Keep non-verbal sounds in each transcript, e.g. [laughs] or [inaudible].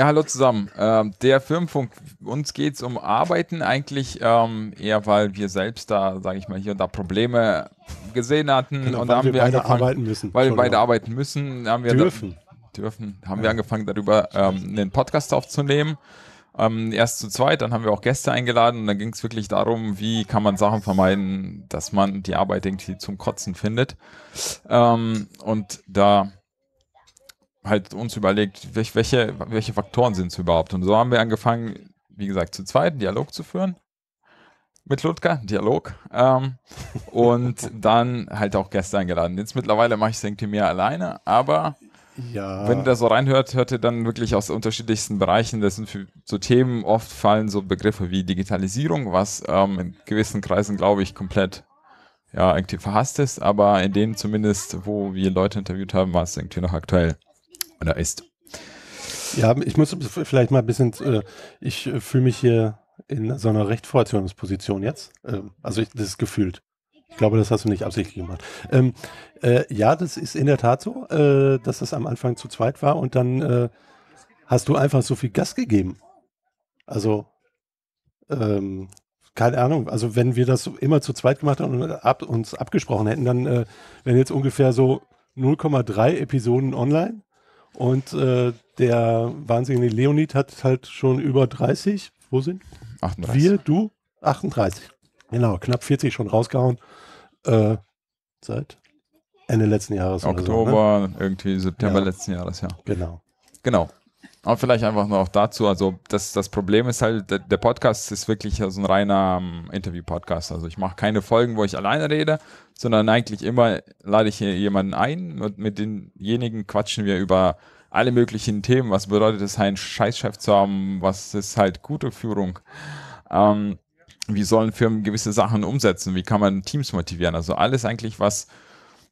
Ja, hallo zusammen. Ähm, der Firmenfunk, uns geht es um Arbeiten eigentlich ähm, eher, weil wir selbst da, sage ich mal, hier und da Probleme gesehen hatten. Genau, und da haben wir, wir beide arbeiten müssen. Weil wir beide arbeiten müssen. Haben wir dürfen. Da, dürfen. Haben ja. wir angefangen, darüber ähm, einen Podcast aufzunehmen. Ähm, erst zu zweit, dann haben wir auch Gäste eingeladen und dann ging es wirklich darum, wie kann man Sachen vermeiden, dass man die Arbeit irgendwie zum Kotzen findet. Ähm, und da halt uns überlegt, welche, welche Faktoren sind es überhaupt. Und so haben wir angefangen, wie gesagt, zu zweit einen Dialog zu führen mit Ludger, Dialog. Ähm, [laughs] und dann halt auch Gäste eingeladen. Jetzt mittlerweile mache ich es irgendwie mehr alleine, aber ja. wenn ihr da so reinhört, hört ihr dann wirklich aus unterschiedlichsten Bereichen. Das sind für so Themen, oft fallen so Begriffe wie Digitalisierung, was ähm, in gewissen Kreisen, glaube ich, komplett ja, irgendwie verhasst ist, aber in denen zumindest, wo wir Leute interviewt haben, war es irgendwie noch aktuell. Oder ist. Ja, ich muss vielleicht mal ein bisschen, äh, ich äh, fühle mich hier in so einer Rechtfertigungsposition jetzt. Ähm, also ich, das ist gefühlt. Ich glaube, das hast du nicht absichtlich gemacht. Ähm, äh, ja, das ist in der Tat so, äh, dass das am Anfang zu zweit war und dann äh, hast du einfach so viel Gas gegeben. Also, ähm, keine Ahnung, also wenn wir das immer zu zweit gemacht haben und ab, uns abgesprochen hätten, dann äh, wären jetzt ungefähr so 0,3 Episoden online und äh, der wahnsinnige Leonid hat halt schon über 30. Wo sind? 38. Wir, du? 38. Genau, knapp 40 schon rausgehauen. Äh, seit Ende letzten Jahres. Oktober, so, ne? irgendwie September ja. letzten Jahres, ja. Genau. Genau. Aber vielleicht einfach nur auch dazu, also das, das Problem ist halt, der, der Podcast ist wirklich so also ein reiner ähm, Interview-Podcast. Also ich mache keine Folgen, wo ich alleine rede, sondern eigentlich immer lade ich hier jemanden ein und mit denjenigen quatschen wir über alle möglichen Themen. Was bedeutet es, einen Scheißchef zu haben? Was ist halt gute Führung? Ähm, wie sollen Firmen gewisse Sachen umsetzen? Wie kann man Teams motivieren? Also alles eigentlich, was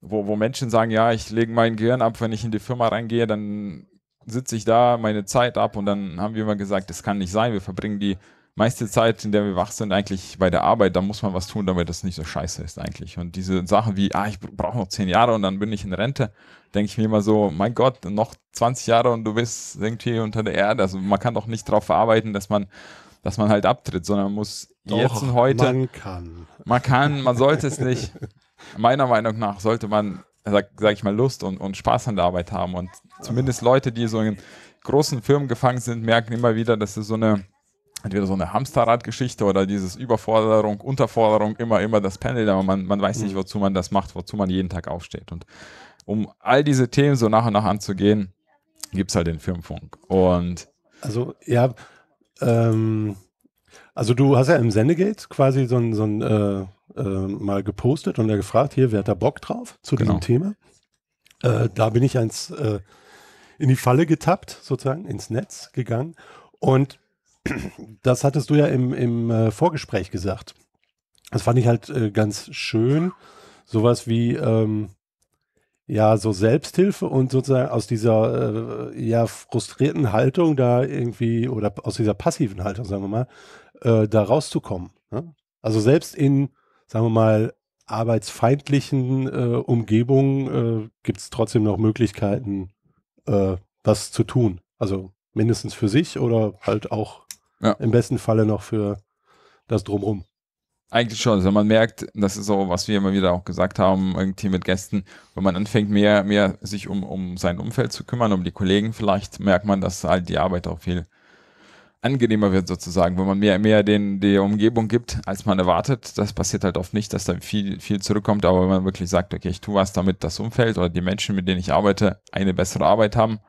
wo, wo Menschen sagen, ja, ich lege mein Gehirn ab, wenn ich in die Firma reingehe, dann sitze ich da meine Zeit ab und dann haben wir immer gesagt, das kann nicht sein, wir verbringen die meiste Zeit, in der wir wach sind, eigentlich bei der Arbeit, da muss man was tun, damit das nicht so scheiße ist eigentlich. Und diese Sachen wie, ah, ich brauche noch zehn Jahre und dann bin ich in Rente, denke ich mir immer so, mein Gott, noch 20 Jahre und du bist irgendwie unter der Erde. Also man kann doch nicht darauf verarbeiten, dass man, dass man halt abtritt, sondern man muss doch, jetzt und heute. Man kann. Man kann, man sollte es nicht. Meiner Meinung nach sollte man sag, sag ich mal, Lust und, und Spaß an der Arbeit haben. Und zumindest Leute, die so in großen Firmen gefangen sind, merken immer wieder, dass es so eine entweder so eine Hamsterrad-Geschichte oder dieses Überforderung, Unterforderung, immer, immer das Pendel, aber man, man weiß nicht, mhm. wozu man das macht, wozu man jeden Tag aufsteht. Und um all diese Themen so nach und nach anzugehen, gibt es halt den Firmenfunk. Und also, ja, ähm, also du hast ja im Sendegate quasi so ein, so ein äh, äh, mal gepostet und er gefragt, hier, wer hat da Bock drauf zu genau. diesem Thema? Äh, da bin ich eins äh, in die Falle getappt, sozusagen, ins Netz gegangen. Und [clears throat] das hattest du ja im, im äh, Vorgespräch gesagt. Das fand ich halt äh, ganz schön. Sowas wie, ähm, ja, so Selbsthilfe und sozusagen aus dieser äh, ja frustrierten Haltung da irgendwie oder aus dieser passiven Haltung, sagen wir mal, äh, da rauszukommen. Ne? Also selbst in, sagen wir mal, arbeitsfeindlichen äh, Umgebungen äh, gibt es trotzdem noch Möglichkeiten, äh, was zu tun. Also mindestens für sich oder halt auch ja. im besten Falle noch für das Drumrum. Eigentlich schon. Also man merkt, das ist so, was wir immer wieder auch gesagt haben, irgendwie mit Gästen, wenn man anfängt, mehr, mehr sich um, um sein Umfeld zu kümmern, um die Kollegen vielleicht, merkt man, dass halt die Arbeit auch viel angenehmer wird sozusagen, wenn man mehr, mehr den, die Umgebung gibt, als man erwartet. Das passiert halt oft nicht, dass da viel, viel zurückkommt, aber wenn man wirklich sagt, okay, ich tue was, damit das Umfeld oder die Menschen, mit denen ich arbeite, eine bessere Arbeit haben,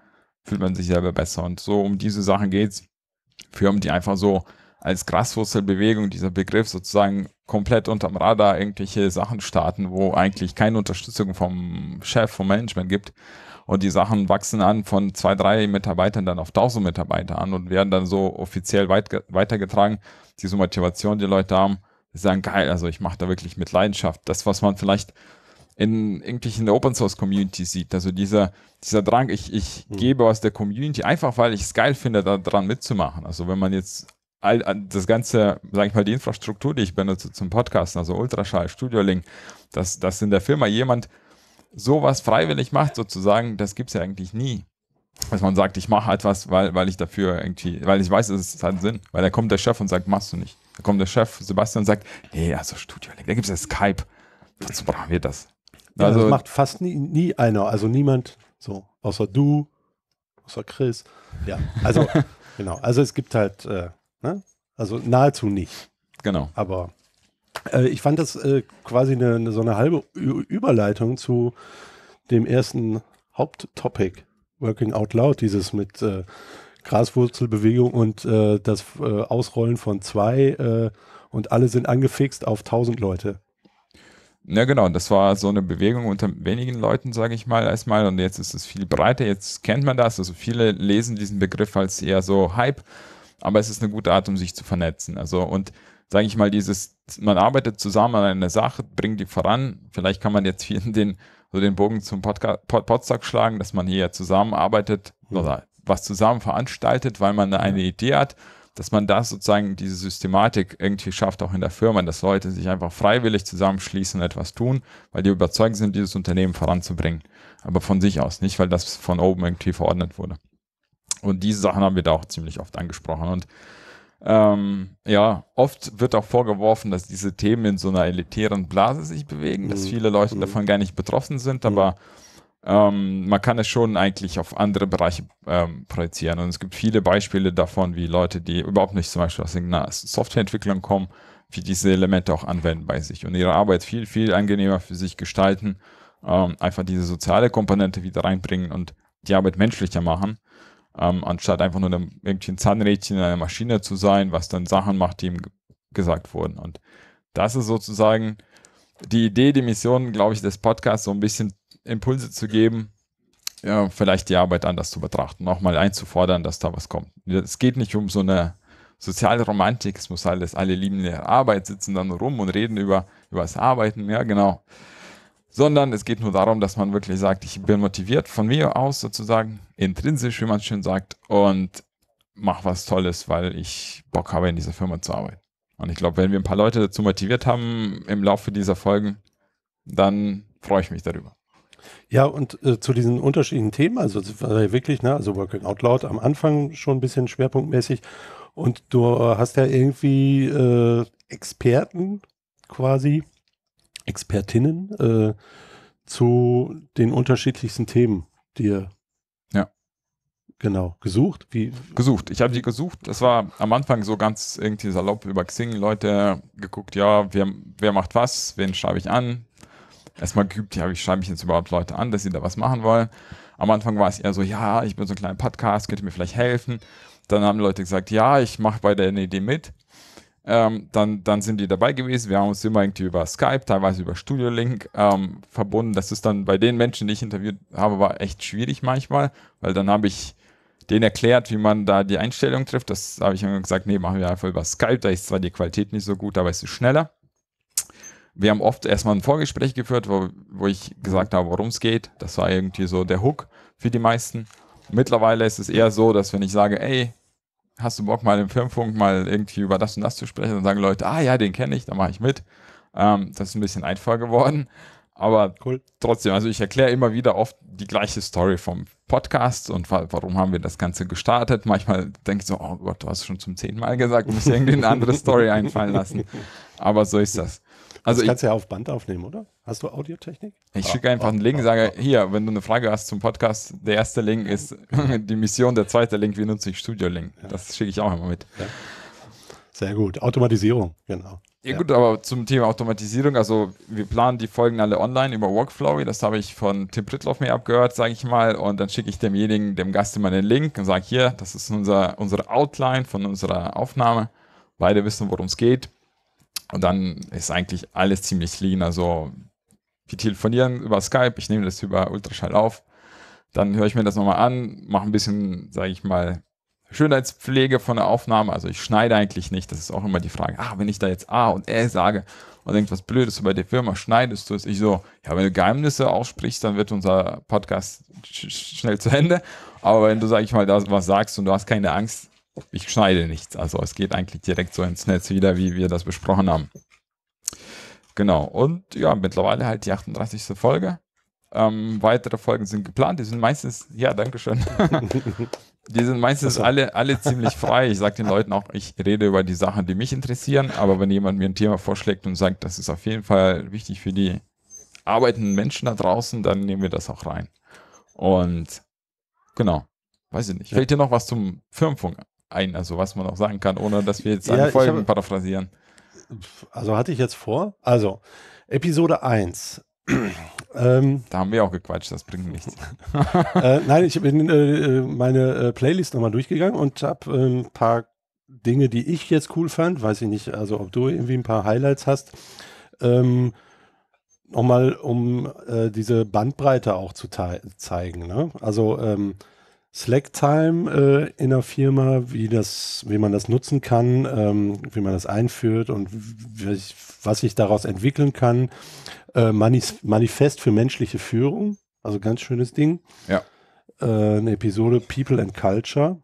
fühlt man sich selber besser. Und so um diese Sachen geht's. Firmen, die einfach so als Graswurzelbewegung, dieser Begriff sozusagen komplett unterm Radar irgendwelche Sachen starten, wo eigentlich keine Unterstützung vom Chef, vom Management gibt, und die Sachen wachsen an von zwei, drei Mitarbeitern dann auf tausend Mitarbeiter an und werden dann so offiziell weit, weitergetragen. Diese Motivation, die Leute haben, die sagen, geil, also ich mache da wirklich mit Leidenschaft. Das, was man vielleicht in irgendwelchen Open Source Community sieht. Also dieser, dieser Drang, ich, ich mhm. gebe aus der Community, einfach weil ich es geil finde, daran mitzumachen. Also wenn man jetzt all, das ganze, sag ich mal, die Infrastruktur, die ich benutze zum Podcasten, also Ultraschall, Studio Link, dass, dass in der Firma jemand sowas freiwillig macht, sozusagen, das gibt es ja eigentlich nie. Dass man sagt, ich mache etwas, halt weil, weil ich dafür irgendwie, weil ich weiß, es hat Sinn. Weil da kommt der Chef und sagt, machst du nicht. Da kommt der Chef, Sebastian, und sagt, nee, also Studio Link, e da gibt es ja Skype. Dazu brauchen wir das. Ja, also, das macht fast nie, nie einer, also niemand so, außer du, außer Chris. Ja, also, [laughs] genau. Also es gibt halt, äh, ne? also nahezu nicht. Genau. Aber äh, ich fand das äh, quasi eine, eine, so eine halbe Überleitung zu dem ersten Haupttopic, Working Out Loud, dieses mit äh, Graswurzelbewegung und äh, das äh, Ausrollen von zwei äh, und alle sind angefixt auf tausend Leute. Ja, genau. Das war so eine Bewegung unter wenigen Leuten, sage ich mal, erstmal. Und jetzt ist es viel breiter. Jetzt kennt man das. Also viele lesen diesen Begriff als eher so Hype. Aber es ist eine gute Art, um sich zu vernetzen. Also und sage ich mal, dieses, man arbeitet zusammen an einer Sache, bringt die voran. Vielleicht kann man jetzt hier [laughs] den, so den Bogen zum Podcast, Podstock schlagen, dass man hier zusammenarbeitet mhm. oder was zusammen veranstaltet, weil man eine Idee hat, dass man das sozusagen, diese Systematik irgendwie schafft, auch in der Firma, dass Leute sich einfach freiwillig zusammenschließen und etwas tun, weil die überzeugt sind, dieses Unternehmen voranzubringen. Aber von sich aus, nicht weil das von oben irgendwie verordnet wurde. Und diese Sachen haben wir da auch ziemlich oft angesprochen. Und ähm, ja, oft wird auch vorgeworfen, dass diese Themen in so einer elitären Blase sich bewegen, mhm. dass viele Leute mhm. davon gar nicht betroffen sind, mhm. aber ähm, man kann es schon eigentlich auf andere Bereiche ähm, projizieren. Und es gibt viele Beispiele davon, wie Leute, die überhaupt nicht zum Beispiel aus der Softwareentwicklung kommen, wie diese Elemente auch anwenden bei sich und ihre Arbeit viel, viel angenehmer für sich gestalten, ähm, einfach diese soziale Komponente wieder reinbringen und die Arbeit menschlicher machen ähm, anstatt einfach nur irgendwie ein Zahnrädchen in einer Maschine zu sein, was dann Sachen macht, die ihm gesagt wurden. Und das ist sozusagen die Idee, die Mission, glaube ich, des Podcasts, so ein bisschen Impulse zu geben, ja, vielleicht die Arbeit anders zu betrachten, nochmal einzufordern, dass da was kommt. Es geht nicht um so eine soziale Romantik, es muss alles, alle lieben in der Arbeit, sitzen dann rum und reden über, über das Arbeiten, ja, genau sondern es geht nur darum, dass man wirklich sagt, ich bin motiviert von mir aus sozusagen, intrinsisch, wie man schön sagt, und mache was Tolles, weil ich Bock habe, in dieser Firma zu arbeiten. Und ich glaube, wenn wir ein paar Leute dazu motiviert haben im Laufe dieser Folgen, dann freue ich mich darüber. Ja, und äh, zu diesen unterschiedlichen Themen, also wirklich, ne, also Working Out Loud am Anfang schon ein bisschen schwerpunktmäßig und du äh, hast ja irgendwie äh, Experten quasi Expertinnen äh, zu den unterschiedlichsten Themen dir ja. genau gesucht. Wie? Gesucht. Ich habe die gesucht. Das war am Anfang so ganz irgendwie salopp über Xing. Leute geguckt, ja, wer, wer macht was, wen schreibe ich an. Erstmal geübt, ja, wie schreibe ich jetzt überhaupt Leute an, dass sie da was machen wollen. Am Anfang war es eher so, ja, ich bin so ein kleiner Podcast, könnt ihr mir vielleicht helfen. Dann haben Leute gesagt, ja, ich mache bei der Idee mit ähm, dann, dann sind die dabei gewesen. Wir haben uns immer irgendwie über Skype, teilweise über Studio Link ähm, verbunden. Das ist dann bei den Menschen, die ich interviewt habe, war echt schwierig manchmal, weil dann habe ich denen erklärt, wie man da die Einstellung trifft. Das habe ich dann gesagt, nee, machen wir einfach über Skype. Da ist zwar die Qualität nicht so gut, aber es ist schneller. Wir haben oft erstmal ein Vorgespräch geführt, wo, wo ich gesagt habe, worum es geht. Das war irgendwie so der Hook für die meisten. Mittlerweile ist es eher so, dass wenn ich sage, ey, hast du Bock mal im Firmenfunk mal irgendwie über das und das zu sprechen? und sagen Leute, ah ja, den kenne ich, da mache ich mit. Ähm, das ist ein bisschen einfacher geworden. Aber cool. trotzdem, also ich erkläre immer wieder oft die gleiche Story vom Podcast und wa warum haben wir das Ganze gestartet. Manchmal denke ich so, oh Gott, du hast es schon zum zehnten Mal gesagt, du musst irgendwie eine andere Story einfallen lassen. [laughs] Aber so ist das. Also das kannst du ja auf Band aufnehmen, oder? Hast du Audiotechnik? Ich ah. schicke einfach ah, einen Link, ah, sage, hier, wenn du eine Frage hast zum Podcast, der erste Link ist [laughs] die Mission, der zweite Link, wie nutze ich Studio Link? Ja. Das schicke ich auch immer mit. Ja. Sehr gut. Automatisierung, genau. Ja, ja, gut, aber zum Thema Automatisierung, also wir planen die Folgen alle online über Workflowy, das habe ich von Tim Prittloff mir abgehört, sage ich mal, und dann schicke ich demjenigen, dem Gast immer den Link und sage, hier, das ist unser, unsere Outline von unserer Aufnahme, beide wissen, worum es geht und dann ist eigentlich alles ziemlich lean. Also wir telefonieren über Skype, ich nehme das über Ultraschall auf. Dann höre ich mir das nochmal an, mache ein bisschen, sage ich mal, Schönheitspflege von der Aufnahme. Also ich schneide eigentlich nicht. Das ist auch immer die Frage, ah, wenn ich da jetzt A und Ä sage und irgendwas Blödes über die Firma, schneidest du es? Ich so, ja, wenn du Geheimnisse aussprichst, dann wird unser Podcast sch schnell zu Ende. Aber wenn du, sag ich mal, da was sagst und du hast keine Angst, ich schneide nichts. Also es geht eigentlich direkt so ins Netz wieder, wie wir das besprochen haben. Genau. Und ja, mittlerweile halt die 38. Folge. Ähm, weitere Folgen sind geplant. Die sind meistens, ja, Dankeschön. [laughs] die sind meistens also. alle, alle ziemlich frei. Ich sage den Leuten auch, ich rede über die Sachen, die mich interessieren. Aber wenn jemand mir ein Thema vorschlägt und sagt, das ist auf jeden Fall wichtig für die arbeitenden Menschen da draußen, dann nehmen wir das auch rein. Und genau, weiß ich nicht. Fällt dir noch was zum Firmenfunk ein, also was man auch sagen kann, ohne dass wir jetzt alle ja, Folgen hab, paraphrasieren. Also hatte ich jetzt vor. Also, Episode 1. [clears throat] ähm, da haben wir auch gequatscht, das bringt nichts. [laughs] äh, nein, ich bin äh, meine äh, Playlist nochmal durchgegangen und habe ein ähm, paar Dinge, die ich jetzt cool fand. Weiß ich nicht, also ob du irgendwie ein paar Highlights hast. Ähm, nochmal, um äh, diese Bandbreite auch zu zeigen. Ne? Also, ähm, Slack-Time äh, in der Firma, wie, das, wie man das nutzen kann, ähm, wie man das einführt und ich, was sich daraus entwickeln kann. Äh, Manif Manifest für menschliche Führung, also ganz schönes Ding. Ja. Äh, eine Episode People and Culture.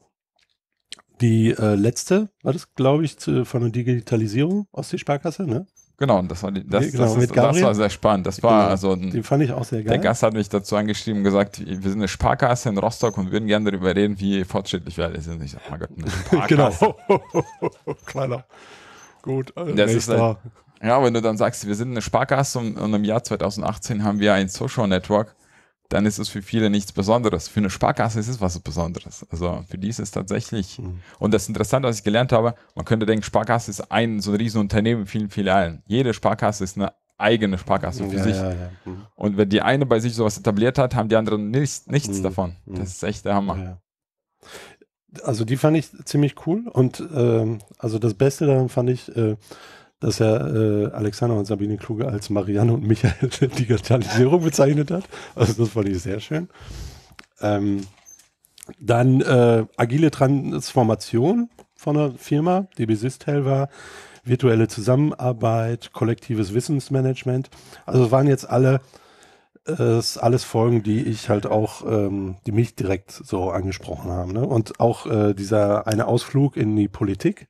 Die äh, letzte war das, glaube ich, zu, von der Digitalisierung aus der Sparkasse, ne? Genau, und das war, die, das, nee, genau, das, ist, das war sehr spannend. Das war genau, also ein, den fand ich auch sehr geil. Der Gast hat mich dazu angeschrieben und gesagt, wir sind eine Sparkasse in Rostock und würden gerne darüber reden, wie fortschrittlich wir alle sind. Ich sag mal Gott, eine [laughs] Sparkasse. genau. [laughs] Kleiner. Gut. Äh, das ist halt, ja, wenn du dann sagst, wir sind eine Sparkasse und, und im Jahr 2018 haben wir ein Social Network dann ist es für viele nichts Besonderes. Für eine Sparkasse ist es was Besonderes. Also für die ist es tatsächlich. Mhm. Und das Interessante, was ich gelernt habe, man könnte denken, Sparkasse ist ein so ein Riesenunternehmen mit vielen Filialen. Jede Sparkasse ist eine eigene Sparkasse für ja, sich. Ja, ja. Mhm. Und wenn die eine bei sich sowas etabliert hat, haben die anderen nichts, nichts mhm. davon. Mhm. Das ist echt der Hammer. Also die fand ich ziemlich cool und ähm, also das Beste daran fand ich, äh, dass er äh, Alexander und Sabine Kluge als Marianne und Michael [laughs] der Digitalisierung bezeichnet hat. Also das fand ich sehr schön. Ähm, dann äh, agile Transformation von einer Firma, DB Systel war, virtuelle Zusammenarbeit, kollektives Wissensmanagement. Also waren jetzt alle äh, alles Folgen, die ich halt auch, ähm, die mich direkt so angesprochen haben. Ne? Und auch äh, dieser eine Ausflug in die Politik.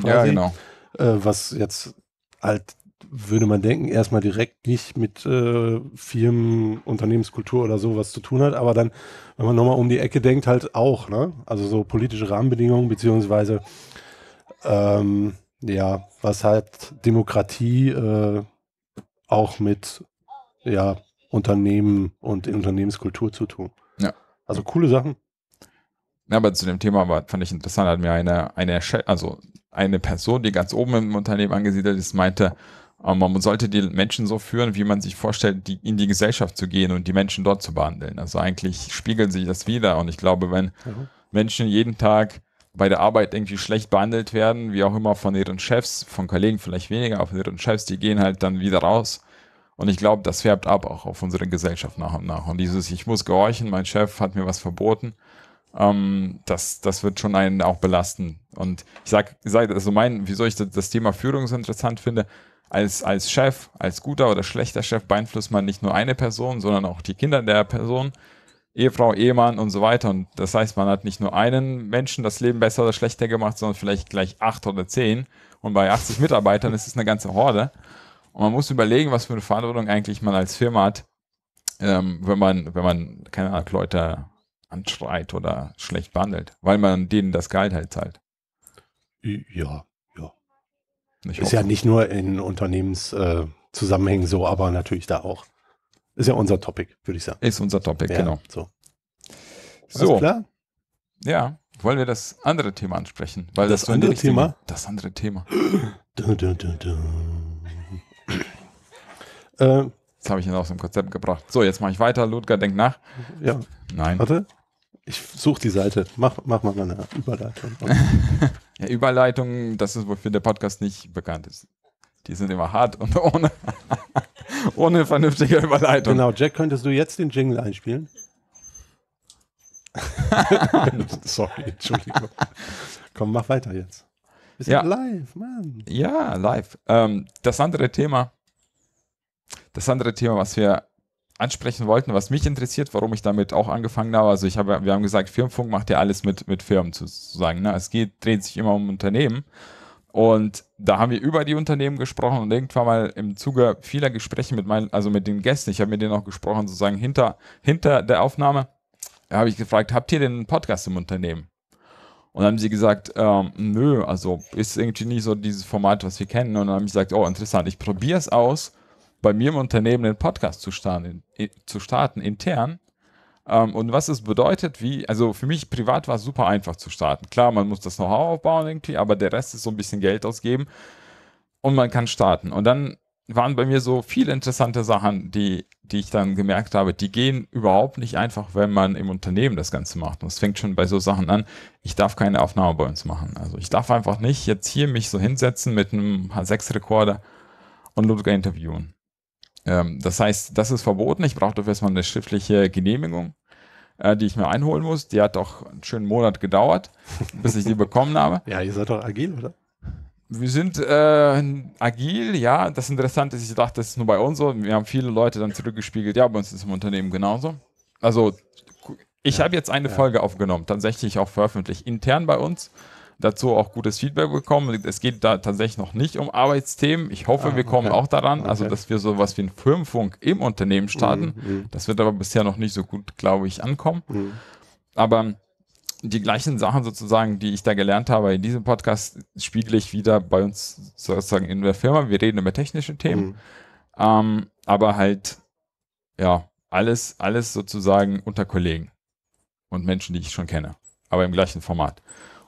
Quasi. Ja, genau. Äh, was jetzt halt würde man denken, erstmal direkt nicht mit äh, Firmen, Unternehmenskultur oder sowas zu tun hat, aber dann, wenn man nochmal um die Ecke denkt, halt auch, ne? Also so politische Rahmenbedingungen, beziehungsweise ähm, ja, was halt Demokratie äh, auch mit ja, Unternehmen und Unternehmenskultur zu tun. Ja. Also coole Sachen. Ja, aber zu dem Thema war, fand ich interessant, hat mir eine, eine also eine Person, die ganz oben im Unternehmen angesiedelt ist, meinte, äh, man sollte die Menschen so führen, wie man sich vorstellt, die, in die Gesellschaft zu gehen und die Menschen dort zu behandeln. Also eigentlich spiegeln sich das wieder. Und ich glaube, wenn mhm. Menschen jeden Tag bei der Arbeit irgendwie schlecht behandelt werden, wie auch immer von ihren Chefs, von Kollegen vielleicht weniger, aber von ihren Chefs, die gehen halt dann wieder raus. Und ich glaube, das färbt ab auch auf unsere Gesellschaft nach und nach. Und dieses, ich muss gehorchen, mein Chef hat mir was verboten, ähm, das, das wird schon einen auch belasten. Und ich sage, sag, also mein, wieso ich das Thema Führung so interessant finde, als, als Chef, als guter oder schlechter Chef beeinflusst man nicht nur eine Person, sondern auch die Kinder der Person, Ehefrau, Ehemann und so weiter. Und das heißt, man hat nicht nur einen Menschen das Leben besser oder schlechter gemacht, sondern vielleicht gleich acht oder zehn. Und bei 80 Mitarbeitern ist es eine ganze Horde. Und man muss überlegen, was für eine Verantwortung eigentlich man als Firma hat, ähm, wenn man, wenn man, keine Ahnung, Leute anschreit oder schlecht behandelt, weil man denen das Gehalt halt zahlt. Ja, ja. Ich ist hoffe. ja nicht nur in Unternehmenszusammenhängen äh, so, aber natürlich da auch. Ist ja unser Topic, würde ich sagen. Ist unser Topic, ja, genau. So. so. Alles klar? Ja. Wollen wir das andere Thema ansprechen? Weil das, das andere richtige, Thema? Das andere Thema. Du, du, du, äh, Jetzt habe ich ihn aus dem Konzept gebracht. So, jetzt mache ich weiter. Ludger, denk nach. Ja. Nein. Warte. Ich suche die Seite. Mach, mach mal eine Überleitung. [laughs] ja, Überleitung, das ist, wofür der Podcast nicht bekannt ist. Die sind immer hart und ohne, [laughs] ohne vernünftige Überleitung. Genau, Jack, könntest du jetzt den Jingle einspielen? [laughs] Sorry, Entschuldigung. Komm, mach weiter jetzt. Wir sind ja. live, Mann. Ja, live. Ähm, das andere Thema, das andere Thema, was wir ansprechen wollten, was mich interessiert, warum ich damit auch angefangen habe. Also ich habe, wir haben gesagt, Firmenfunk macht ja alles mit, mit Firmen sozusagen. Ne? Es geht, dreht sich immer um Unternehmen. Und da haben wir über die Unternehmen gesprochen und irgendwann mal im Zuge vieler Gespräche mit meinen, also mit den Gästen, ich habe mit denen auch gesprochen, sozusagen hinter, hinter der Aufnahme, habe ich gefragt, habt ihr denn einen Podcast im Unternehmen? Und dann haben sie gesagt, ähm, nö, also ist irgendwie nicht so dieses Format, was wir kennen. Und dann haben ich gesagt, oh, interessant, ich probiere es aus bei mir im Unternehmen einen Podcast zu starten, in, zu starten intern. Ähm, und was es bedeutet, wie, also für mich privat war es super einfach zu starten. Klar, man muss das Know-how aufbauen irgendwie, aber der Rest ist so ein bisschen Geld ausgeben und man kann starten. Und dann waren bei mir so viele interessante Sachen, die, die ich dann gemerkt habe, die gehen überhaupt nicht einfach, wenn man im Unternehmen das Ganze macht. Und es fängt schon bei so Sachen an, ich darf keine Aufnahme bei uns machen. Also ich darf einfach nicht jetzt hier mich so hinsetzen mit einem H6-Rekorder und Ludwig interviewen. Ähm, das heißt, das ist verboten. Ich brauche dafür erstmal eine schriftliche Genehmigung, äh, die ich mir einholen muss. Die hat auch einen schönen Monat gedauert, [laughs] bis ich die bekommen habe. Ja, ihr seid doch agil, oder? Wir sind äh, agil, ja. Das Interessante ist, ich dachte, das ist nur bei uns so. Wir haben viele Leute dann zurückgespiegelt, ja, bei uns ist es im Unternehmen genauso. Also ich ja, habe jetzt eine ja. Folge aufgenommen, tatsächlich auch veröffentlicht, intern bei uns dazu auch gutes Feedback bekommen. Es geht da tatsächlich noch nicht um Arbeitsthemen. Ich hoffe, ah, wir kommen okay. auch daran, also, okay. also dass wir sowas wie einen Firmenfunk im Unternehmen starten. Mhm, mhm. Das wird aber bisher noch nicht so gut, glaube ich, ankommen. Mhm. Aber die gleichen Sachen sozusagen, die ich da gelernt habe in diesem Podcast, spiegle ich wieder bei uns sozusagen in der Firma. Wir reden über technische Themen, mhm. ähm, aber halt, ja, alles, alles sozusagen unter Kollegen und Menschen, die ich schon kenne, aber im gleichen Format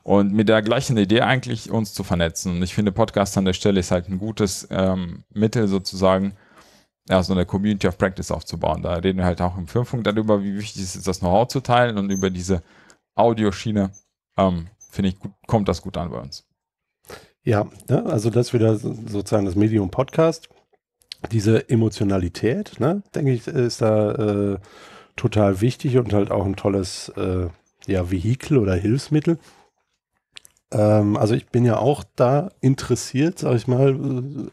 und mit der gleichen Idee eigentlich uns zu vernetzen. Und ich finde, Podcast an der Stelle ist halt ein gutes ähm, Mittel sozusagen, ja, so eine Community of Practice aufzubauen. Da reden wir halt auch im Firmfunk darüber, wie wichtig es ist, das Know-how zu teilen und über diese Audioschiene, ähm, finde ich, gut, kommt das gut an bei uns. Ja, ne? also das wieder sozusagen das Medium Podcast. Diese Emotionalität, ne? denke ich, ist da äh, total wichtig und halt auch ein tolles äh, ja, Vehikel oder Hilfsmittel ähm, also ich bin ja auch da interessiert, sag ich mal,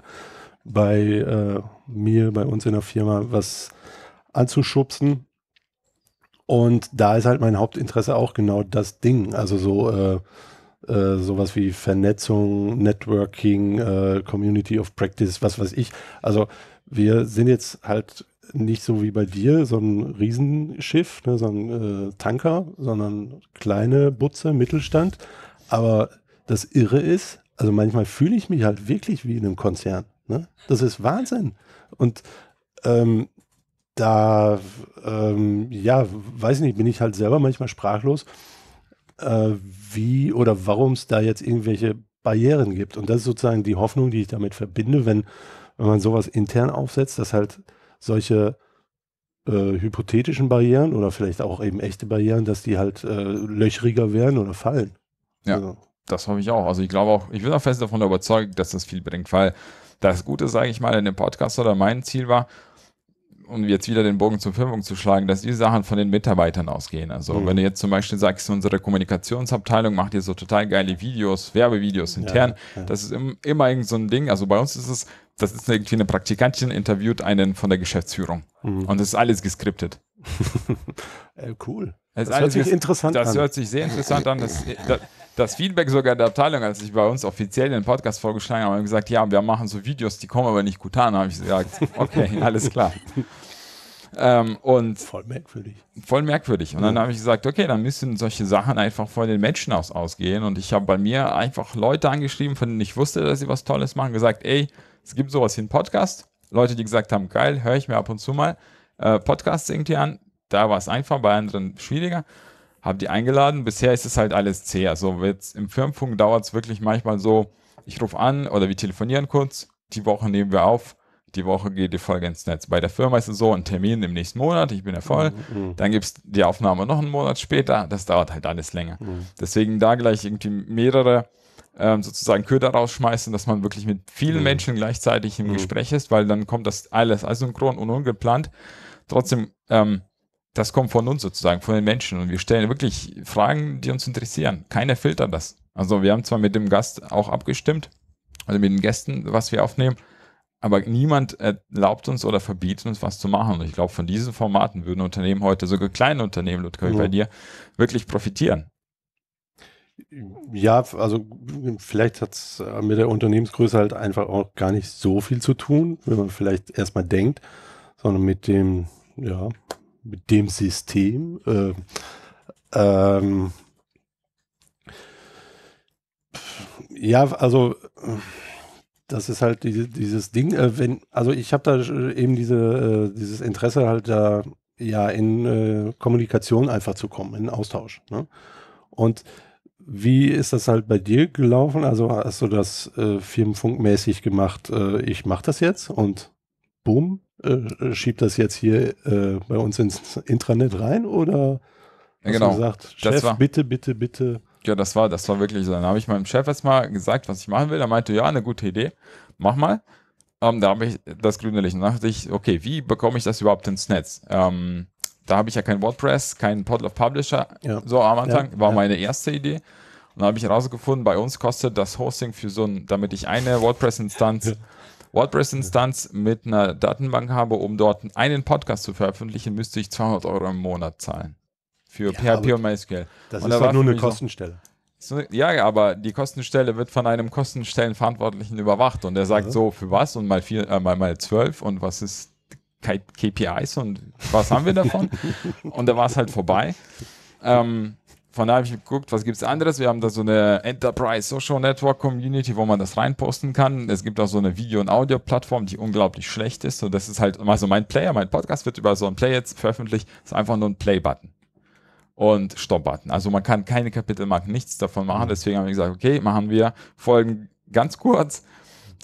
bei äh, mir, bei uns in der Firma was anzuschubsen. Und da ist halt mein Hauptinteresse auch genau das Ding. Also so äh, äh, sowas wie Vernetzung, Networking, äh, Community of Practice, was weiß ich. Also wir sind jetzt halt nicht so wie bei dir so ein Riesenschiff, ne, so ein äh, Tanker, sondern kleine Butze, Mittelstand. Aber das Irre ist, also manchmal fühle ich mich halt wirklich wie in einem Konzern. Ne? Das ist Wahnsinn. Und ähm, da, ähm, ja, weiß ich nicht, bin ich halt selber manchmal sprachlos, äh, wie oder warum es da jetzt irgendwelche Barrieren gibt. Und das ist sozusagen die Hoffnung, die ich damit verbinde, wenn, wenn man sowas intern aufsetzt, dass halt solche äh, hypothetischen Barrieren oder vielleicht auch eben echte Barrieren, dass die halt äh, löchriger werden oder fallen. Ja, genau. das hoffe ich auch. Also ich glaube auch, ich bin auch fest davon überzeugt, dass das viel bringt, weil das Gute, sage ich mal, in dem Podcast oder mein Ziel war, um jetzt wieder den Bogen zur Firmung zu schlagen, dass die Sachen von den Mitarbeitern ausgehen. Also mhm. wenn du jetzt zum Beispiel sagst, unsere Kommunikationsabteilung macht hier so total geile Videos, Werbevideos intern, ja, ja. das ist im, immer irgend so ein Ding. Also bei uns ist es, das ist irgendwie eine Praktikantin interviewt einen von der Geschäftsführung mhm. und das ist alles geskriptet. [laughs] Äh, cool. Das, das hört sich interessant das an. Das hört sich sehr interessant an. Das, äh, das, das Feedback sogar der Abteilung, als ich bei uns offiziell den Podcast vorgeschlagen habe, haben gesagt, ja, wir machen so Videos, die kommen aber nicht gut an, Da habe ich gesagt, [laughs] okay, alles klar. Ähm, und voll merkwürdig. Voll merkwürdig. Und dann habe ich gesagt, okay, dann müssen solche Sachen einfach von den Menschen aus ausgehen. Und ich habe bei mir einfach Leute angeschrieben, von denen ich wusste, dass sie was Tolles machen, gesagt, ey, es gibt sowas wie einen Podcast. Leute, die gesagt haben, geil, höre ich mir ab und zu mal äh, Podcasts irgendwie an. Da war es einfach, bei anderen schwieriger habe die eingeladen. Bisher ist es halt alles zäh. Also jetzt im Firmenfunk dauert es wirklich manchmal so, ich rufe an oder wir telefonieren kurz, die Woche nehmen wir auf, die Woche geht die Folge ins Netz. Bei der Firma ist es so, ein Termin im nächsten Monat, ich bin ja voll, mhm. mhm. dann gibt es die Aufnahme noch einen Monat später, das dauert halt alles länger. Mhm. Deswegen da gleich irgendwie mehrere ähm, sozusagen Köder rausschmeißen, dass man wirklich mit vielen mhm. Menschen gleichzeitig im mhm. Gespräch ist, weil dann kommt das alles asynchron und ungeplant. Trotzdem ähm, das kommt von uns sozusagen, von den Menschen. Und wir stellen wirklich Fragen, die uns interessieren. Keiner filtert das. Also wir haben zwar mit dem Gast auch abgestimmt, also mit den Gästen, was wir aufnehmen, aber niemand erlaubt uns oder verbietet uns, was zu machen. Und ich glaube, von diesen Formaten würden Unternehmen heute, sogar kleine Unternehmen, Ludwig, ja. bei dir, wirklich profitieren. Ja, also vielleicht hat es mit der Unternehmensgröße halt einfach auch gar nicht so viel zu tun, wenn man vielleicht erstmal denkt, sondern mit dem, ja, mit dem System. Äh, ähm, ja, also das ist halt die, dieses Ding, äh, wenn, also ich habe da eben diese, äh, dieses Interesse halt da ja in äh, Kommunikation einfach zu kommen, in Austausch. Ne? Und wie ist das halt bei dir gelaufen? Also hast du das äh, firmenfunkmäßig gemacht, äh, ich mache das jetzt und boom, äh, äh, schiebt das jetzt hier äh, bei uns ins Intranet rein oder ja, genau. hast du genau. gesagt, Chef, war, bitte, bitte, bitte. Ja, das war, das war wirklich so. Dann habe ich meinem Chef erstmal gesagt, was ich machen will. Er meinte, ja, eine gute Idee, mach mal. Ähm, da habe ich das grüne Licht. dann dachte ich, okay, wie bekomme ich das überhaupt ins Netz? Ähm, da habe ich ja kein WordPress, keinen Podlove Publisher. Ja. So am Anfang ja, war ja. meine erste Idee. Und dann habe ich herausgefunden, bei uns kostet das Hosting für so ein, damit ich eine WordPress-Instanz WordPress-Instanz mit einer Datenbank habe, um dort einen Podcast zu veröffentlichen, müsste ich 200 Euro im Monat zahlen. Für ja, PHP und MySQL. Das und ist da doch halt nur eine Kostenstelle. So, ja, aber die Kostenstelle wird von einem Kostenstellenverantwortlichen überwacht und der sagt also. so, für was und mal, vier, äh, mal, mal 12 und was ist KPIs und was haben wir davon? [laughs] und da war es halt vorbei. Ähm, von daher habe ich geguckt, was gibt es anderes. Wir haben da so eine Enterprise Social Network Community, wo man das reinposten kann. Es gibt auch so eine Video- und Audio-Plattform, die unglaublich schlecht ist. Und das ist halt, so mein Player, mein Podcast wird über so ein Play jetzt veröffentlicht. Das ist einfach nur ein Play-Button und Stopp-Button. Also man kann keine Kapitelmarken, nichts davon machen. Deswegen haben wir gesagt, okay, machen wir Folgen ganz kurz.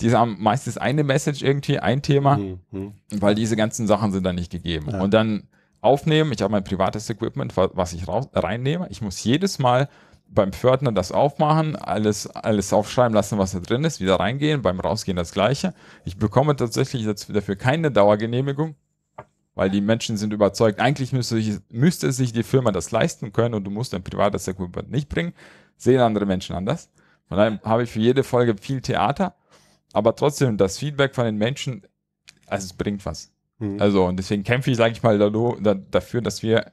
Die haben meistens eine Message irgendwie, ein Thema, mhm. weil diese ganzen Sachen sind dann nicht gegeben. Ja. Und dann aufnehmen, ich habe mein privates Equipment, was ich raus, reinnehme. Ich muss jedes Mal beim Pförtner das aufmachen, alles, alles aufschreiben lassen, was da drin ist, wieder reingehen, beim Rausgehen das gleiche. Ich bekomme tatsächlich dafür keine Dauergenehmigung, weil die Menschen sind überzeugt, eigentlich müsste, ich, müsste sich die Firma das leisten können und du musst dein privates Equipment nicht bringen. Sehen andere Menschen anders. Von daher habe ich für jede Folge viel Theater, aber trotzdem das Feedback von den Menschen, also es bringt was. Mhm. Also, und deswegen kämpfe ich, sage ich mal, dafür, dass wir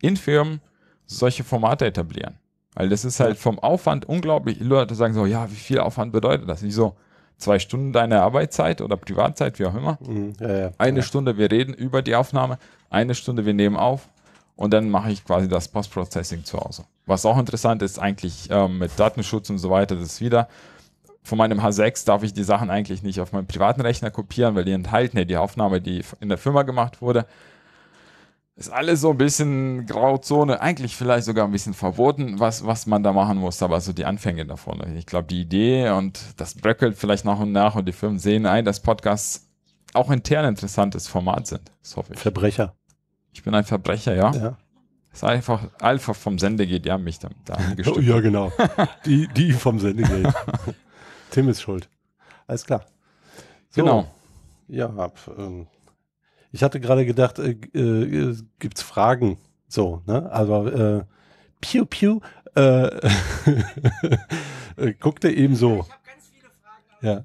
in Firmen solche Formate etablieren. Weil das ist halt vom Aufwand unglaublich. Leute sagen so, ja, wie viel Aufwand bedeutet das? Nicht so zwei Stunden deine Arbeitszeit oder Privatzeit, wie auch immer. Mhm. Ja, ja. Eine ja. Stunde, wir reden über die Aufnahme. Eine Stunde, wir nehmen auf. Und dann mache ich quasi das Post-Processing zu Hause. Was auch interessant ist, eigentlich ähm, mit Datenschutz und so weiter, das ist wieder von meinem H6 darf ich die Sachen eigentlich nicht auf meinem privaten Rechner kopieren, weil die enthalten ja die Aufnahme, die in der Firma gemacht wurde. Ist alles so ein bisschen Grauzone, eigentlich vielleicht sogar ein bisschen verboten, was, was man da machen muss, aber so die Anfänge davon. Ich glaube, die Idee und das bröckelt vielleicht nach und nach und die Firmen sehen ein, dass Podcasts auch intern interessantes Format sind. Das hoffe ich. Verbrecher. Ich bin ein Verbrecher, ja. Ja. Das ist einfach Alpha vom Sendegate, die haben mich damit da oh, [laughs] Ja, genau. Die, die vom Sendegate. [laughs] Tim ist schuld. Alles klar. So, genau. Ja, ab, ähm, ich hatte gerade gedacht, äh, äh, gibt's Fragen? So, ne? Aber äh, Piu Piu äh, [laughs] äh guckte eben so. Ich habe ganz viele Fragen, ja. Äh,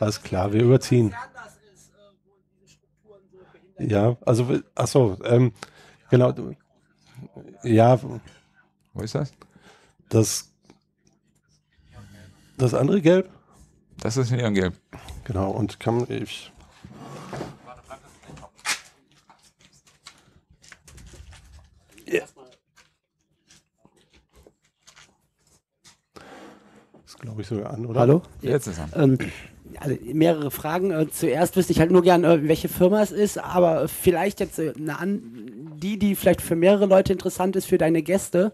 Alles klar, wir überziehen. Äh, ja, also, ach so, ähm, genau. Ja. Wo ist das? Das das andere Gelb? Das ist Neongelb. Genau, und kann ich. Yeah. Das glaube ich sogar an, oder? Hallo? Jetzt ist er. Ähm, also mehrere Fragen. Äh, zuerst wüsste ich halt nur gern, äh, welche Firma es ist, aber vielleicht jetzt äh, eine, an, die, die vielleicht für mehrere Leute interessant ist, für deine Gäste,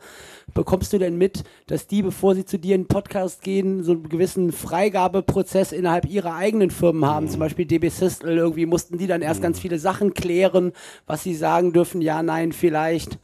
bekommst du denn mit, dass die, bevor sie zu dir in den Podcast gehen, so einen gewissen Freigabeprozess innerhalb ihrer eigenen Firmen haben? Mhm. Zum Beispiel DB Systel, irgendwie mussten die dann erst mhm. ganz viele Sachen klären, was sie sagen dürfen, ja, nein, vielleicht.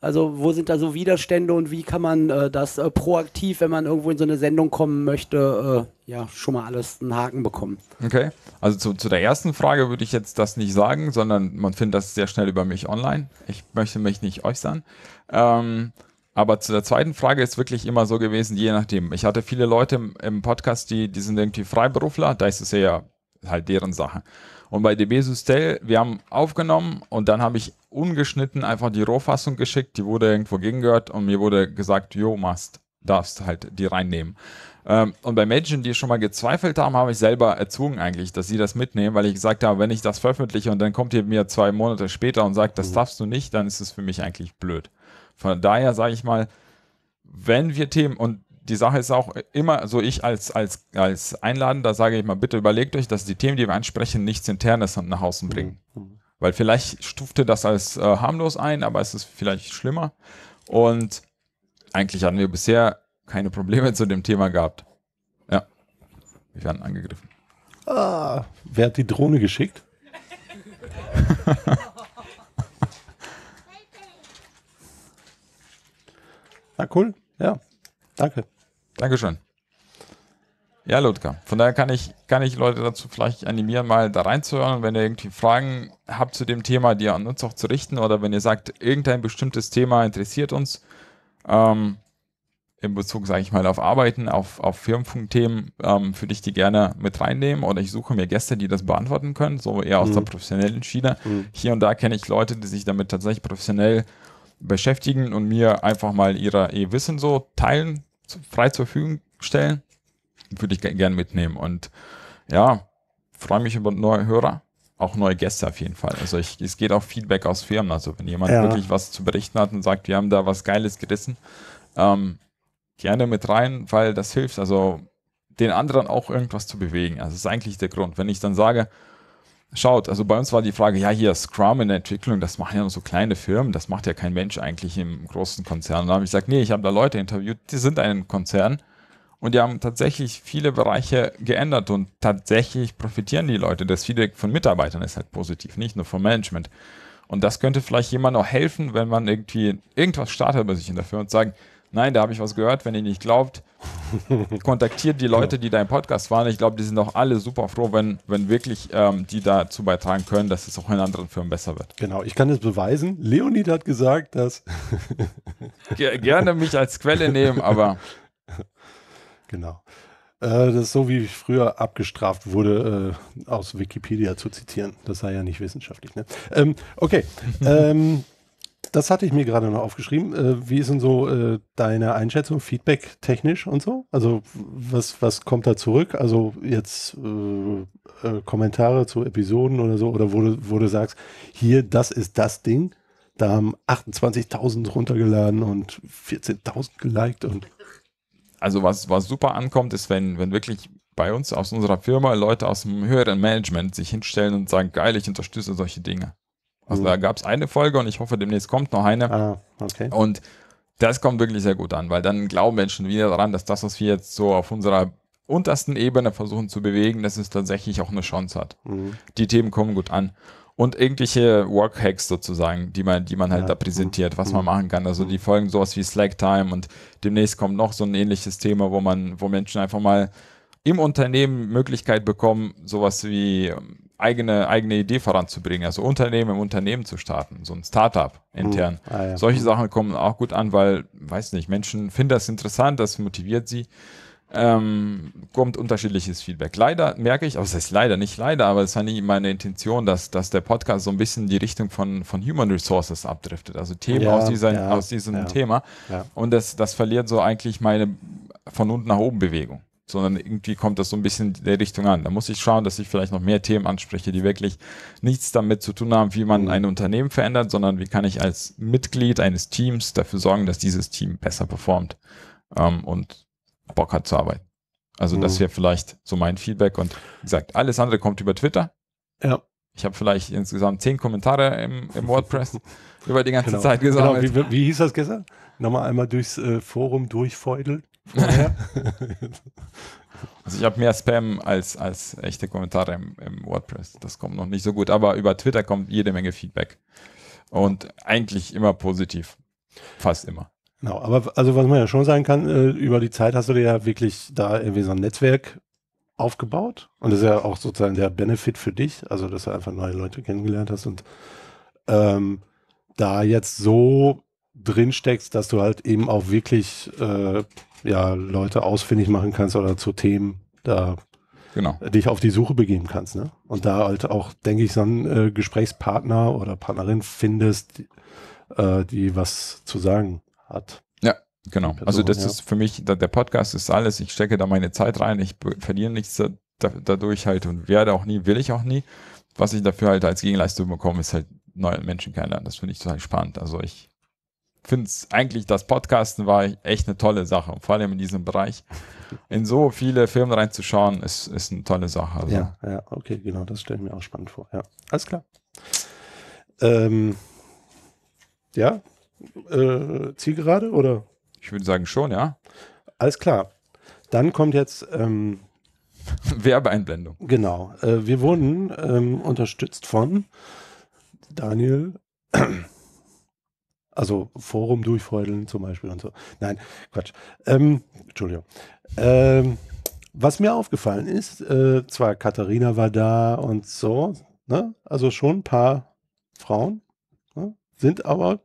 Also wo sind da so Widerstände und wie kann man äh, das äh, proaktiv, wenn man irgendwo in so eine Sendung kommen möchte, äh, ja schon mal alles einen Haken bekommen? Okay, also zu, zu der ersten Frage würde ich jetzt das nicht sagen, sondern man findet das sehr schnell über mich online. Ich möchte mich nicht äußern. Ähm, aber zu der zweiten Frage ist wirklich immer so gewesen, je nachdem. Ich hatte viele Leute im, im Podcast, die, die sind irgendwie Freiberufler, da ist es ja halt deren Sache. Und bei DB Sustell, wir haben aufgenommen und dann habe ich ungeschnitten einfach die Rohfassung geschickt, die wurde irgendwo gegengehört und mir wurde gesagt, jo, machst, darfst halt die reinnehmen. Ähm, und bei Menschen, die schon mal gezweifelt haben, habe ich selber erzwungen eigentlich, dass sie das mitnehmen, weil ich gesagt habe, wenn ich das veröffentliche und dann kommt ihr mir zwei Monate später und sagt, das mhm. darfst du nicht, dann ist es für mich eigentlich blöd. Von daher sage ich mal, wenn wir Themen, und die Sache ist auch immer, so ich als, als, als Einladender sage ich mal, bitte überlegt euch, dass die Themen, die wir ansprechen, nichts Internes nach außen bringen. Mhm. Weil vielleicht stufte das als äh, harmlos ein, aber es ist vielleicht schlimmer. Und eigentlich hatten wir bisher keine Probleme zu dem Thema gehabt. Ja, wir werden angegriffen. Ah, wer hat die Drohne geschickt? [laughs] Na cool, ja. Danke. Dankeschön. Ja, Ludger. Von daher kann ich, kann ich Leute dazu vielleicht animieren, mal da reinzuhören. Und wenn ihr irgendwie Fragen habt zu dem Thema, die ihr an uns auch zu richten, oder wenn ihr sagt, irgendein bestimmtes Thema interessiert uns, ähm, in Bezug, sage ich mal, auf Arbeiten, auf, auf Firmenfunkthemen, ähm, für dich die gerne mit reinnehmen. Oder ich suche mir Gäste, die das beantworten können, so eher aus mhm. der professionellen Schiene. Mhm. Hier und da kenne ich Leute, die sich damit tatsächlich professionell beschäftigen und mir einfach mal ihre, ihr Wissen so teilen frei zur Verfügung stellen, würde ich gerne mitnehmen. Und ja, freue mich über neue Hörer, auch neue Gäste auf jeden Fall. Also ich, es geht auch Feedback aus Firmen. Also wenn jemand ja. wirklich was zu berichten hat und sagt, wir haben da was Geiles gerissen, ähm, gerne mit rein, weil das hilft. Also den anderen auch irgendwas zu bewegen. Also das ist eigentlich der Grund. Wenn ich dann sage, schaut, also bei uns war die Frage, ja, hier Scrum in der Entwicklung, das machen ja nur so kleine Firmen, das macht ja kein Mensch eigentlich im großen Konzern. Und da habe ich gesagt, nee, ich habe da Leute interviewt, die sind ein Konzern und die haben tatsächlich viele Bereiche geändert und tatsächlich profitieren die Leute. Das Feedback von Mitarbeitern ist halt positiv, nicht nur vom Management. Und das könnte vielleicht jemand auch helfen, wenn man irgendwie irgendwas startet bei sich in der Firma und sagt, nein, da habe ich was gehört, wenn ihr nicht glaubt, kontaktiert die Leute, die dein Podcast waren. Ich glaube, die sind auch alle super froh, wenn, wenn wirklich ähm, die dazu beitragen können, dass es auch in anderen Firmen besser wird. Genau, ich kann es beweisen. Leonid hat gesagt, dass. gerne mich als Quelle nehmen, aber. [laughs] Genau. Äh, das ist so, wie ich früher abgestraft wurde, äh, aus Wikipedia zu zitieren. Das sei ja nicht wissenschaftlich. Ne? Ähm, okay. [laughs] Ähm, das hatte ich mir gerade noch aufgeschrieben. Äh, wie ist denn so äh, deine Einschätzung, Feedback technisch und so? Also was, was kommt da zurück? Also jetzt äh, äh Kommentare zu Episoden oder so, oder wo du, wo du sagst, hier, das ist das Ding. Da haben 28.000 runtergeladen und 14.000 geliked und. Also was, was super ankommt, ist, wenn, wenn wirklich bei uns aus unserer Firma Leute aus dem höheren Management sich hinstellen und sagen, geil, ich unterstütze solche Dinge. Also mhm. da gab es eine Folge und ich hoffe, demnächst kommt noch eine. Ah, okay. Und das kommt wirklich sehr gut an, weil dann glauben Menschen wieder daran, dass das, was wir jetzt so auf unserer untersten Ebene versuchen zu bewegen, dass es tatsächlich auch eine Chance hat. Mhm. Die Themen kommen gut an. Und irgendwelche Workhacks sozusagen, die man, die man halt ja. da präsentiert, was mhm. man machen kann. Also die mhm. folgen sowas wie Slack Time und demnächst kommt noch so ein ähnliches Thema, wo man, wo Menschen einfach mal im Unternehmen Möglichkeit bekommen, sowas wie ähm, eigene, eigene Idee voranzubringen, also Unternehmen im Unternehmen zu starten, so ein Startup intern. Hm. Ah, ja. Solche Sachen kommen auch gut an, weil, weiß nicht, Menschen finden das interessant, das motiviert sie. Ähm, kommt unterschiedliches Feedback. Leider merke ich, aber es ist leider, nicht leider, aber es war nie meine Intention, dass, dass der Podcast so ein bisschen die Richtung von, von Human Resources abdriftet, also Themen ja, aus, dieser, ja, aus diesem Thema. Und das, das verliert so eigentlich meine von unten nach oben Bewegung sondern irgendwie kommt das so ein bisschen in der Richtung an. Da muss ich schauen, dass ich vielleicht noch mehr Themen anspreche, die wirklich nichts damit zu tun haben, wie man mhm. ein Unternehmen verändert, sondern wie kann ich als Mitglied eines Teams dafür sorgen, dass dieses Team besser performt ähm, und Bock hat zu arbeiten. Also mhm. das wäre vielleicht so mein Feedback und wie gesagt, alles andere kommt über Twitter. Ja. Ich habe vielleicht insgesamt zehn Kommentare im, im WordPress [laughs] über die ganze genau. Zeit gesammelt. Genau. Wie, wie, hieß das gestern? Nochmal einmal durchs äh, Forum durchfeudeln. [laughs] also ich habe mehr Spam als, als echte Kommentare im, im WordPress. Das kommt noch nicht so gut, aber über Twitter kommt jede Menge Feedback. Und eigentlich immer positiv. Fast immer. Genau, aber also was man ja schon sagen kann, äh, über die Zeit hast du dir ja wirklich da irgendwie so ein Netzwerk aufgebaut. Und das ist ja auch sozusagen der Benefit für dich, also dass du einfach neue Leute kennengelernt hast und ähm, da jetzt so drin steckst, dass du halt eben auch wirklich äh, ja, Leute ausfindig machen kannst oder zu Themen da genau. dich auf die Suche begeben kannst. Ne? Und da halt auch, denke ich, so einen äh, Gesprächspartner oder Partnerin findest, äh, die was zu sagen hat. Ja, genau. Also Person, also das ja. ist für mich, da, der Podcast ist alles. Ich stecke da meine Zeit rein, ich verliere nichts da, da, dadurch halt und werde auch nie, will ich auch nie. Was ich dafür halt als Gegenleistung bekomme, ist halt neue Menschen kennenlernen. Das finde ich total spannend. Also ich finde es eigentlich, das Podcasten war echt eine tolle Sache, vor allem in diesem Bereich. In so viele Filme reinzuschauen, ist, ist eine tolle Sache. Also. Ja, ja, okay, genau, das stelle ich mir auch spannend vor. Ja, alles klar. Ähm, ja, äh, Zielgerade oder? Ich würde sagen schon, ja. Alles klar. Dann kommt jetzt ähm, [laughs] Werbeeinblendung. Genau. Äh, wir wurden ähm, unterstützt von Daniel. Also Forum durchfreudeln zum Beispiel und so. Nein, Quatsch. Ähm, Entschuldigung. Ähm, was mir aufgefallen ist, äh, zwar Katharina war da und so, ne? also schon ein paar Frauen, ne? sind aber,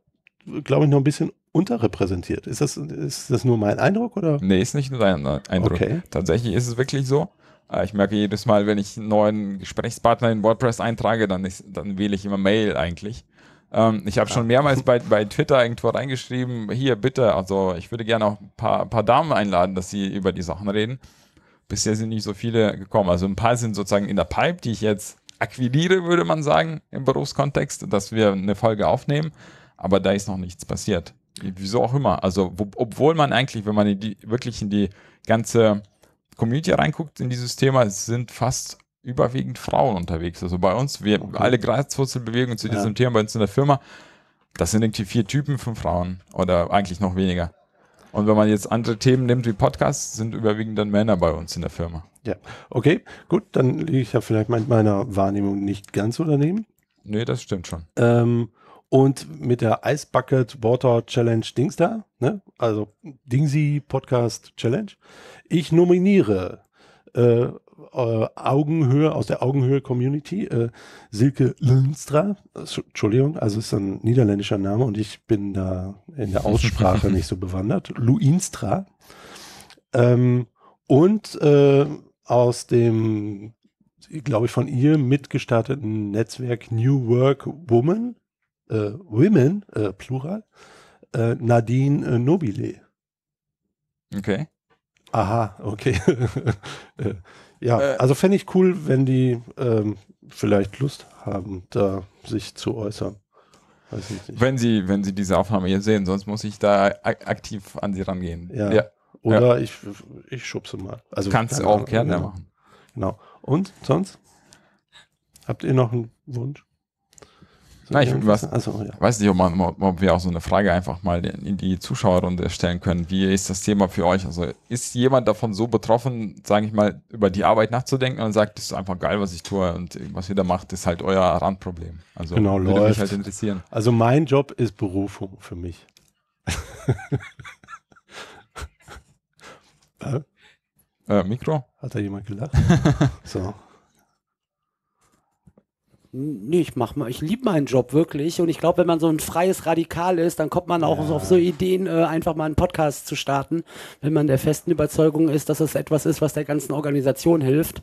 glaube ich, noch ein bisschen unterrepräsentiert. Ist das, ist das nur mein Eindruck? Oder? Nee, ist nicht nur dein Eindruck. Okay. Tatsächlich ist es wirklich so. Äh, ich merke jedes Mal, wenn ich einen neuen Gesprächspartner in WordPress eintrage, dann, ist, dann wähle ich immer Mail eigentlich. Ähm, ich habe ja. schon mehrmals bei, bei Twitter irgendwo reingeschrieben, hier bitte, also ich würde gerne auch ein paar, paar Damen einladen, dass sie über die Sachen reden. Bisher sind nicht so viele gekommen. Also ein paar sind sozusagen in der Pipe, die ich jetzt akquiriere, würde man sagen, im Berufskontext, dass wir eine Folge aufnehmen. Aber da ist noch nichts passiert. Wieso auch immer. Also, wo, obwohl man eigentlich, wenn man in die, wirklich in die ganze Community reinguckt in dieses Thema, es sind fast überwiegend Frauen unterwegs. Also bei uns, wir okay. alle Graswurzelbewegungen zu diesem ja. Thema bei uns in der Firma, das sind irgendwie vier Typen, von Frauen oder eigentlich noch weniger. Und wenn man jetzt andere Themen nimmt wie Podcasts, sind überwiegend dann Männer bei uns in der Firma. Ja, okay, gut, dann liege ich ja vielleicht mit meiner Wahrnehmung nicht ganz so daneben. Nee, das stimmt schon. Ähm, und mit der Ice Bucket Water Challenge Dings da, ne? also Dingsy Podcast Challenge, ich nominiere äh, äh, Augenhöhe, aus der Augenhöhe-Community, äh, Silke Lünstra, äh, Entschuldigung, also ist ein niederländischer Name und ich bin da in der Aussprache [laughs] nicht so bewandert, Luinstra. Ähm, und äh, aus dem, glaube ich, von ihr mitgestarteten Netzwerk New Work Woman, äh, Women, äh, Plural, Nadine Nobile. Okay. Aha, okay. [laughs] Ja, äh, also fände ich cool, wenn die ähm, vielleicht Lust haben, da sich zu äußern. Wenn sie, wenn sie diese Aufnahme hier sehen, sonst muss ich da ak aktiv an sie rangehen. Ja. ja. Oder ja. Ich, ich schubse mal. Also Kannst du auch gerne genau. machen. Genau. Und sonst? Habt ihr noch einen Wunsch? Na, ich ja, weiß, also, ja. weiß nicht, ob, man, ob, wir auch so eine Frage einfach mal in die Zuschauerrunde stellen können. Wie ist das Thema für euch? Also ist jemand davon so betroffen, sage ich mal, über die Arbeit nachzudenken und sagt, das ist einfach geil, was ich tue und was ihr da macht, ist halt euer Randproblem. Also genau, würde läuft. mich halt interessieren. Also mein Job ist Berufung für mich. [laughs] äh, Mikro? Hat da jemand gelacht? [laughs] so nee, ich mach mal, ich liebe meinen Job wirklich. Und ich glaube, wenn man so ein freies Radikal ist, dann kommt man auch ja. auf so Ideen, äh, einfach mal einen Podcast zu starten, wenn man der festen Überzeugung ist, dass es etwas ist, was der ganzen Organisation hilft.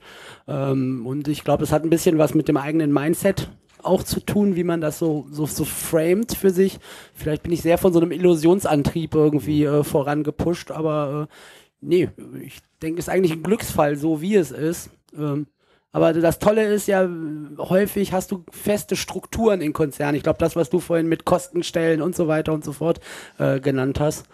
Ähm, und ich glaube, es hat ein bisschen was mit dem eigenen Mindset auch zu tun, wie man das so, so, so framed für sich. Vielleicht bin ich sehr von so einem Illusionsantrieb irgendwie äh, vorangepusht, aber äh, nee, ich denke, es ist eigentlich ein Glücksfall, so wie es ist. Ähm, aber das Tolle ist ja, häufig hast du feste Strukturen in Konzernen. Ich glaube, das, was du vorhin mit Kostenstellen und so weiter und so fort äh, genannt hast.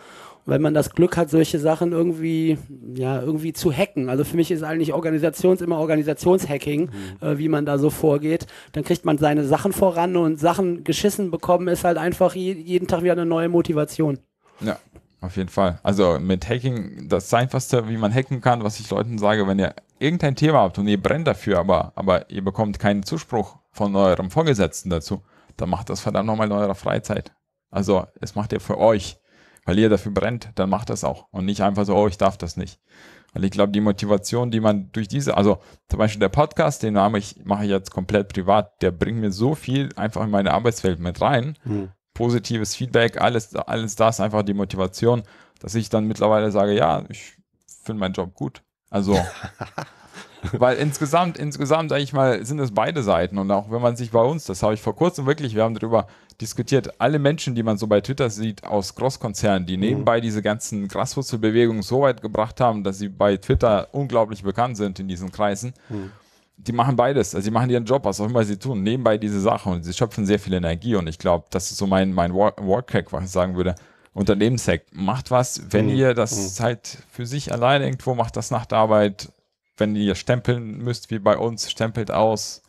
wenn man das Glück hat, solche Sachen irgendwie, ja, irgendwie zu hacken. Also für mich ist eigentlich Organisations immer Organisationshacking, mhm. äh, wie man da so vorgeht. Dann kriegt man seine Sachen voran und Sachen geschissen bekommen ist halt einfach je, jeden Tag wieder eine neue Motivation. Ja auf jeden Fall. Also mit Hacking, das Einfachste, wie man hacken kann, was ich Leuten sage, wenn ihr irgendein Thema habt und ihr brennt dafür, aber, aber ihr bekommt keinen Zuspruch von eurem Vorgesetzten dazu, dann macht das verdammt nochmal in eurer Freizeit. Also es macht ihr für euch. Weil ihr dafür brennt, dann macht das auch. Und nicht einfach so, oh, ich darf das nicht. Weil ich glaube, die Motivation, die man durch diese, also zum Beispiel der Podcast, den Namen ich, mache ich jetzt komplett privat, der bringt mir so viel einfach in meine Arbeitswelt mit rein. Mhm positives Feedback, alles, alles das, einfach die Motivation, dass ich dann mittlerweile sage, ja, ich finde meinen Job gut. Also, [laughs] weil insgesamt, insgesamt, sage ich mal, sind es beide Seiten. Und auch wenn man sich bei uns, das habe ich vor kurzem wirklich, wir haben darüber diskutiert, alle Menschen, die man so bei Twitter sieht, aus Großkonzernen, die mhm. nebenbei diese ganzen Graswurzelbewegungen so weit gebracht haben, dass sie bei Twitter unglaublich bekannt sind in diesen Kreisen. Mhm die machen beides. Also sie machen ihren Job, was auch immer sie tun, nebenbei diese Sache und sie schöpfen sehr viel Energie. Und ich glaube, das ist so mein, mein Warcrack, was ich sagen würde. Unternehmenshack. Macht was, wenn mhm. ihr das mhm. halt für sich allein irgendwo macht, das nach der Arbeit. Wenn ihr stempeln müsst, wie bei uns, stempelt aus.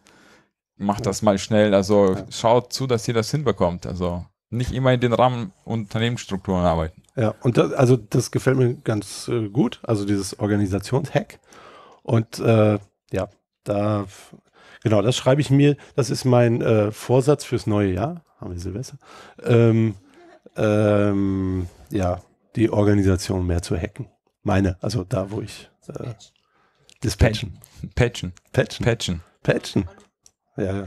Macht das mal schnell. Also ja. schaut zu, dass ihr das hinbekommt. Also nicht immer in den Rahmen Unternehmensstrukturen arbeiten. Ja, und das, also das gefällt mir ganz äh, gut. Also dieses Organisationshack. Und äh, ja, da, genau, das schreibe ich mir, das ist mein äh, Vorsatz fürs neue Jahr, haben wir Silvester, ähm, ähm, ja, die Organisation mehr zu hacken. Meine, also da, wo ich äh, dispatchen. Patchen. Patchen. Patchen. Patchen. Ja, ja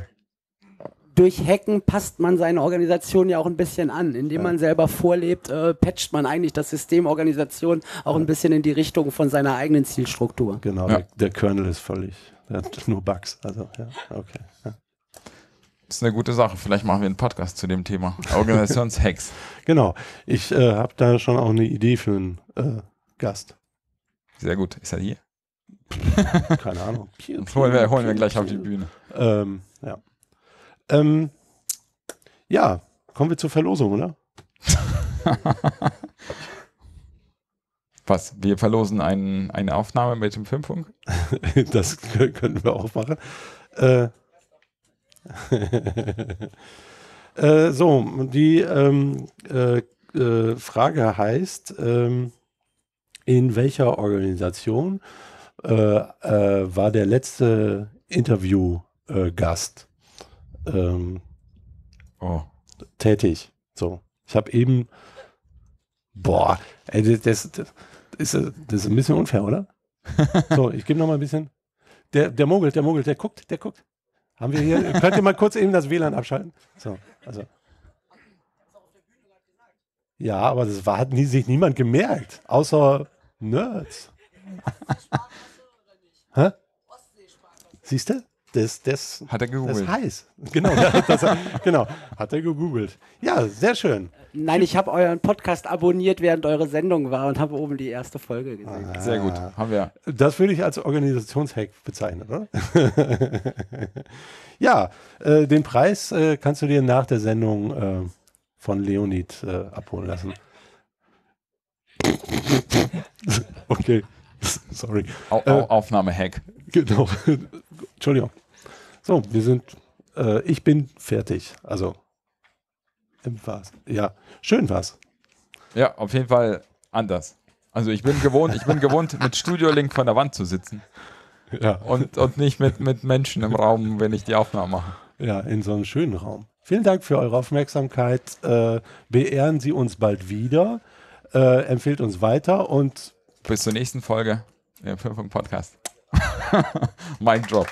durch Hacken passt man seine Organisation ja auch ein bisschen an. Indem ja. man selber vorlebt, äh, patcht man eigentlich das System Organisation auch ein bisschen in die Richtung von seiner eigenen Zielstruktur. Genau, ja. der, der Kernel ist völlig ja, [laughs] nur Bugs. Also, ja, okay. Ja. Das ist eine gute Sache. Vielleicht machen wir einen Podcast zu dem Thema. Organisationshacks. [laughs] genau. Ich äh, habe da schon auch eine Idee für einen äh, Gast. Sehr gut. Ist er hier? [laughs] Keine Ahnung. Hier, holen wir, holen wir gleich auf die Bühne. Ähm, ja. Ähm, ja, kommen wir zur Verlosung, oder? Was? Wir verlosen einen, eine Aufnahme mit dem Filmfunk? [laughs] das können wir auch machen. Äh, [laughs] äh, so, die ähm, äh, äh, Frage heißt, ähm, in welcher Organisation äh, äh, war der letzte Interviewgast ähm, oh. tätig? So, ich habe eben, boah, ey, das, das ist das, ist ein bisschen unfair, oder? [laughs] so, ich gebe noch mal ein bisschen. Der, der Mogel, der Mogel, der guckt, der guckt. Haben wir hier, könnt ihr mal kurz eben das WLAN abschalten? So, also. Ja, aber das war, hat nie, sich niemand gemerkt, außer Nerds. Siehst du? Das, das, hat er gegoogelt. Das heiß. Genau, das, genau, hat er gegoogelt. Ja, sehr schön. Nein, ich habe euren Podcast abonniert, während eure Sendung war und habe oben die erste Folge gesehen. Ah, sehr gut, haben wir. Das würde ich als Organisationshack bezeichnen, oder? Ne? [laughs] ja, äh, den Preis äh, kannst du dir nach der Sendung äh, von Leonid äh, abholen lassen. [laughs] okay, [laughs] sorry. Au, äh, au, Aufnahme-Hack. Genau. [laughs] Entschuldigung. So, wir sind, äh, ich bin fertig. Also, war's. Ja, schön war's. Ja, auf jeden Fall anders. Also ich bin gewohnt, ich bin gewohnt, mit Studio-Link von der Wand zu sitzen. Ja. Und, und nicht mit, mit Menschen im Raum, wenn ich die Aufnahme mache. Ja, in so einem schönen Raum. Vielen Dank für eure Aufmerksamkeit. Äh, beehren Sie uns bald wieder. Äh, empfehlt uns weiter und bis zur nächsten Folge im Podcast. Mein Drop.